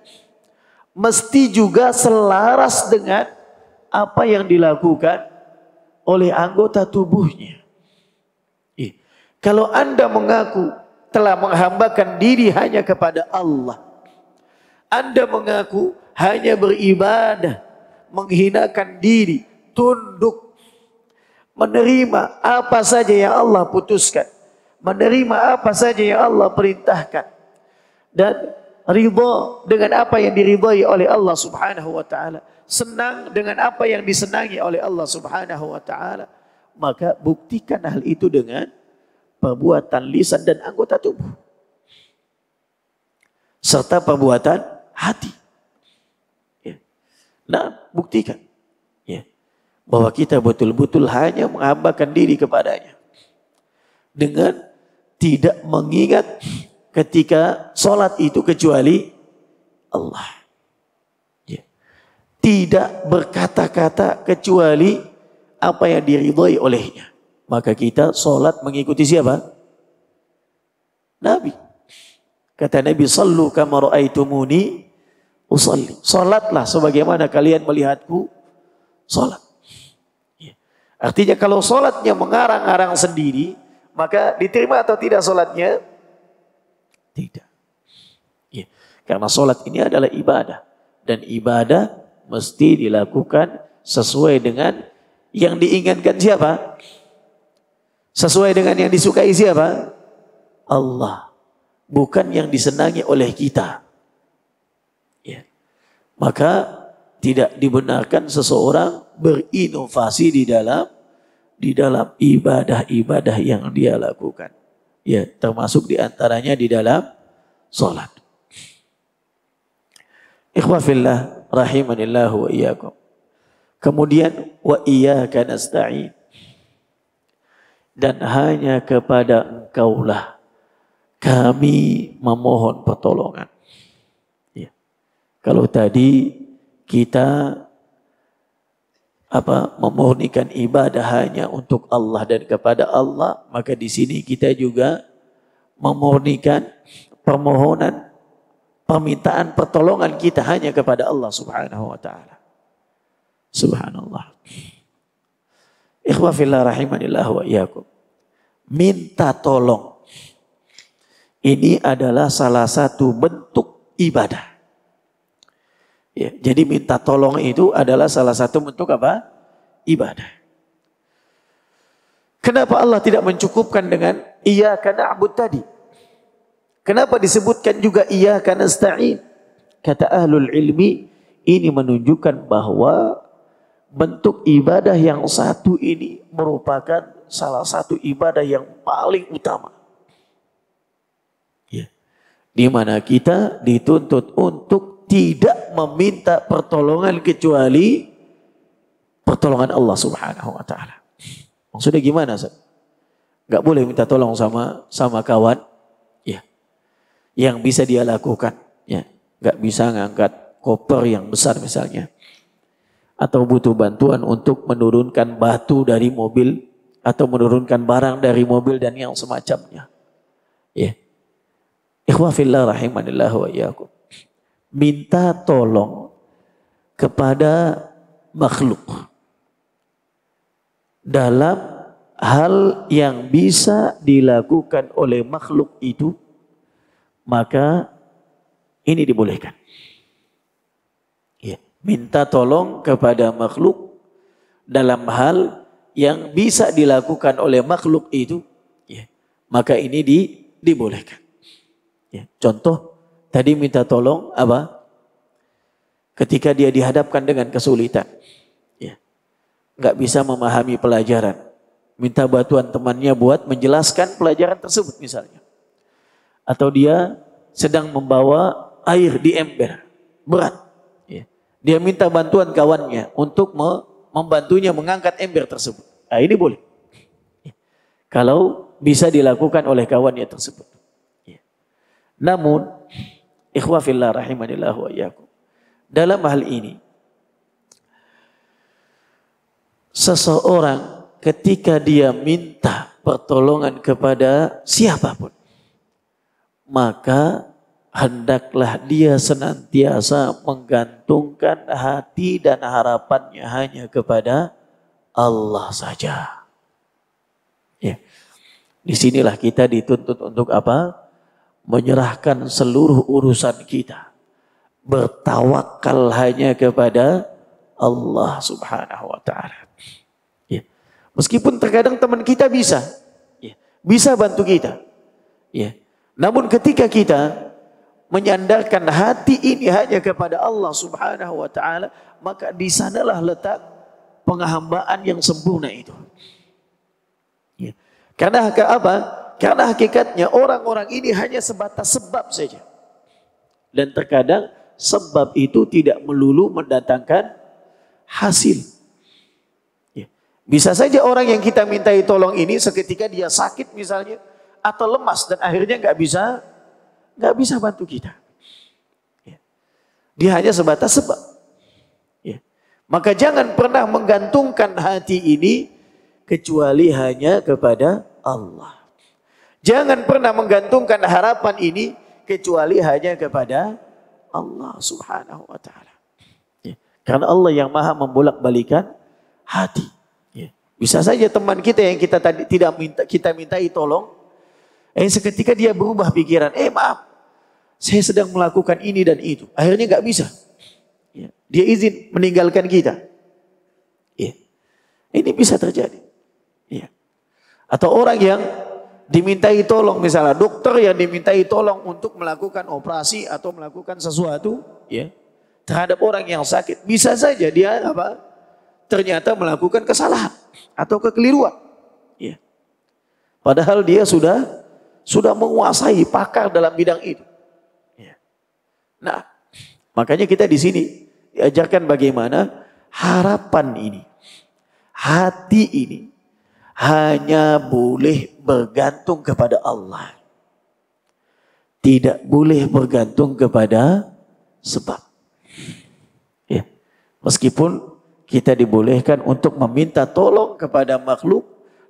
mesti juga selaras dengan apa yang dilakukan oleh anggota tubuhnya. Iya. Kalau Anda mengaku telah menghambakan diri hanya kepada Allah. Anda mengaku hanya beribadah, menghinakan diri, tunduk, menerima apa saja yang Allah putuskan, menerima apa saja yang Allah perintahkan dan ridho dengan apa yang diridhoi oleh Allah Subhanahu wa taala, senang dengan apa yang disenangi oleh Allah Subhanahu wa taala, maka buktikan hal itu dengan perbuatan lisan dan anggota tubuh serta perbuatan hati. Ya. Nah, buktikan ya. bahwa kita betul-betul hanya menghambakan diri kepadanya dengan tidak mengingat ketika sholat itu kecuali Allah. Ya. Tidak berkata-kata kecuali apa yang diridhoi olehnya. Maka kita sholat mengikuti siapa? Nabi. Kata Nabi, Sallu kama ra'aitumuni usalli. Sholatlah sebagaimana kalian melihatku sholat. Ya. Artinya kalau sholatnya mengarang-arang sendiri, maka diterima atau tidak sholatnya? Tidak. Ya. Karena sholat ini adalah ibadah. Dan ibadah mesti dilakukan sesuai dengan yang diinginkan siapa? Sesuai dengan yang disukai siapa? Allah. Bukan yang disenangi oleh kita. Ya. Maka tidak dibenarkan seseorang berinovasi di dalam di dalam ibadah-ibadah yang dia lakukan. ya termasuk di antaranya di dalam salat. Ikhwah fillah rahimanillah wa iyyakum. Kemudian wa iyyaka nasta'in. Dan hanya kepada Engkaulah kami memohon pertolongan. Ya. Kalau tadi kita apa memurnikan ibadah hanya untuk Allah dan kepada Allah, maka di sini kita juga memurnikan permohonan permintaan pertolongan kita hanya kepada Allah Subhanahu wa taala. Subhanallah. Ikhwah fillah rahimanillah wa iyyakum. Minta tolong. Ini adalah salah satu bentuk ibadah. Ya, jadi minta tolong itu adalah salah satu bentuk apa? Ibadah. Kenapa Allah tidak mencukupkan dengan iya karena abud tadi? Kenapa disebutkan juga iya karena sta'in? Kata ahlul ilmi ini menunjukkan bahwa bentuk ibadah yang satu ini merupakan salah satu ibadah yang paling utama. Ya. Di mana kita dituntut untuk tidak meminta pertolongan kecuali pertolongan Allah Subhanahu wa taala. Maksudnya gimana, Ustaz? Enggak boleh minta tolong sama sama kawan ya. Yang bisa dia lakukan ya. Enggak bisa ngangkat koper yang besar misalnya. Atau butuh bantuan untuk menurunkan batu dari mobil atau menurunkan barang dari mobil dan yang semacamnya. Ya. Ikhwafillah rahimanillah wa iyyakum minta tolong kepada makhluk dalam hal yang bisa dilakukan oleh makhluk itu maka ini dibolehkan ya. minta tolong kepada makhluk dalam hal yang bisa dilakukan oleh makhluk itu ya. maka ini di, dibolehkan ya. contoh Tadi minta tolong apa? Ketika dia dihadapkan dengan kesulitan. Ya. Nggak bisa memahami pelajaran. Minta bantuan temannya buat menjelaskan pelajaran tersebut misalnya. Atau dia sedang membawa air di ember. Berat. Ya. Dia minta bantuan kawannya untuk me membantunya mengangkat ember tersebut. Nah, ini boleh. Ya. Kalau bisa dilakukan oleh kawannya tersebut. Ya. Namun Ikhwa fillah rahimanillah wa iyyakum. Dalam hal ini seseorang ketika dia minta pertolongan kepada siapapun maka hendaklah dia senantiasa menggantungkan hati dan harapannya hanya kepada Allah saja. Ya. Disinilah kita dituntut untuk apa? menyerahkan seluruh urusan kita. Bertawakal hanya kepada Allah subhanahu wa ta'ala. Ya. Meskipun terkadang teman kita bisa. Ya. Bisa bantu kita. Ya. Namun ketika kita menyandarkan hati ini hanya kepada Allah subhanahu wa ta'ala. Maka di sanalah letak penghambaan yang sempurna itu. Ya. Karena apa? Karena hakikatnya orang-orang ini hanya sebatas sebab saja. Dan terkadang sebab itu tidak melulu mendatangkan hasil. Ya. Bisa saja orang yang kita mintai tolong ini seketika dia sakit misalnya atau lemas dan akhirnya nggak bisa nggak bisa bantu kita. Ya. Dia hanya sebatas sebab. Ya. Maka jangan pernah menggantungkan hati ini kecuali hanya kepada Allah. Jangan pernah menggantungkan harapan ini kecuali hanya kepada Allah Subhanahu wa taala. Ya. Karena Allah yang Maha membolak-balikan hati. Ya. Bisa saja teman kita yang kita tadi tidak minta kita mintai tolong eh seketika dia berubah pikiran, eh maaf. Saya sedang melakukan ini dan itu. Akhirnya nggak bisa. Ya. Dia izin meninggalkan kita. Ya. Ini bisa terjadi. Ya. Atau orang yang dimintai tolong misalnya dokter yang dimintai tolong untuk melakukan operasi atau melakukan sesuatu ya terhadap orang yang sakit bisa saja dia apa ternyata melakukan kesalahan atau kekeliruan ya padahal dia sudah sudah menguasai pakar dalam bidang itu ya. nah makanya kita di sini diajarkan bagaimana harapan ini hati ini hanya boleh bergantung kepada Allah. Tidak boleh bergantung kepada sebab. Ya. Meskipun kita dibolehkan untuk meminta tolong kepada makhluk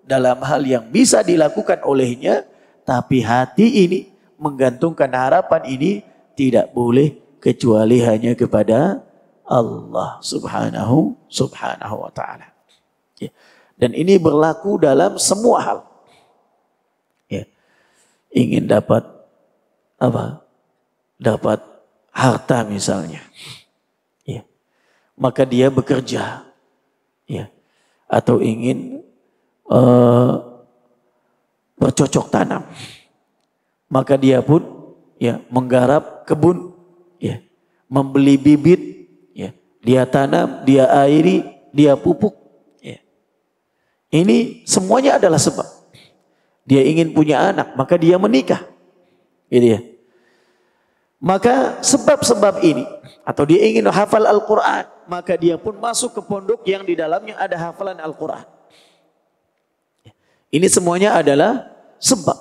dalam hal yang bisa dilakukan olehnya, tapi hati ini menggantungkan harapan ini tidak boleh kecuali hanya kepada Allah Subhanahu Subhanahu wa taala. Ya. Dan ini berlaku dalam semua hal. Ya. Ingin dapat apa? Dapat harta misalnya. Ya. Maka dia bekerja. Ya. Atau ingin uh, bercocok tanam. Maka dia pun ya menggarap kebun, ya membeli bibit, ya dia tanam, dia airi, dia pupuk, ini semuanya adalah sebab. Dia ingin punya anak, maka dia menikah. Gitu ya. Maka sebab-sebab ini atau dia ingin hafal Al-Qur'an, maka dia pun masuk ke pondok yang di dalamnya ada hafalan Al-Qur'an. Ini semuanya adalah sebab.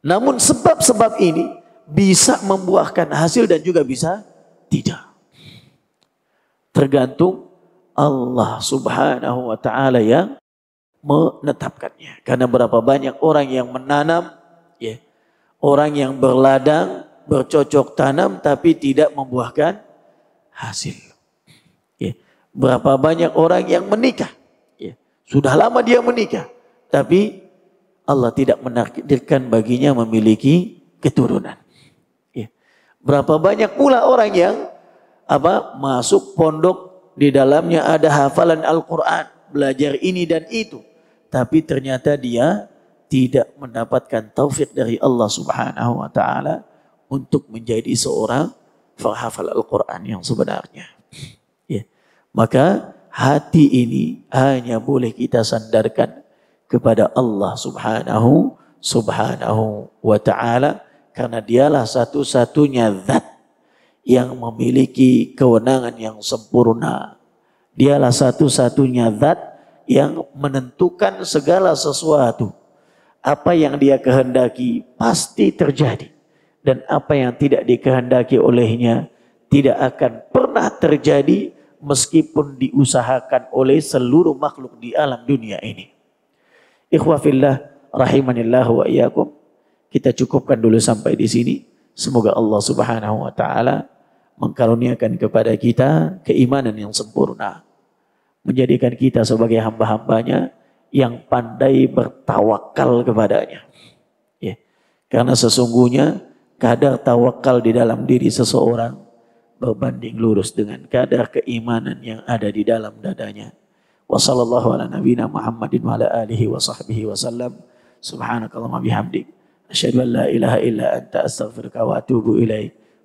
Namun sebab-sebab ini bisa membuahkan hasil dan juga bisa tidak. Tergantung Allah Subhanahu wa taala yang menetapkannya. Karena berapa banyak orang yang menanam ya, orang yang berladang, bercocok tanam tapi tidak membuahkan hasil. Ya. Berapa banyak orang yang menikah? Ya. Sudah lama dia menikah tapi Allah tidak menakdirkan baginya memiliki keturunan. Ya. Berapa banyak pula orang yang apa masuk pondok di dalamnya ada hafalan Al-Quran, belajar ini dan itu. Tapi ternyata dia tidak mendapatkan taufik dari Allah Subhanahu wa taala untuk menjadi seorang hafal Al-Qur'an yang sebenarnya. Ya. Maka hati ini hanya boleh kita sandarkan kepada Allah Subhanahu Subhanahu wa taala karena dialah satu-satunya zat yang memiliki kewenangan yang sempurna. Dialah satu-satunya zat yang menentukan segala sesuatu. Apa yang dia kehendaki pasti terjadi. Dan apa yang tidak dikehendaki olehnya tidak akan pernah terjadi meskipun diusahakan oleh seluruh makhluk di alam dunia ini. Ikhwafillah rahimanillah wa iyakum. Kita cukupkan dulu sampai di sini. Semoga Allah Subhanahu wa taala mengkaruniakan kepada kita keimanan yang sempurna. Menjadikan kita sebagai hamba-hambanya yang pandai bertawakal kepadanya. Ya. Karena sesungguhnya kadar tawakal di dalam diri seseorang berbanding lurus dengan kadar keimanan yang ada di dalam dadanya. Wassalamualaikum warahmatullahi wabarakatuh. Muhammadin wa ala alihi wa sahbihi wa sallam. Subhanakallah wa bihamdik. Asyadu an la ilaha illa anta astaghfirullah wa atubu ilaih.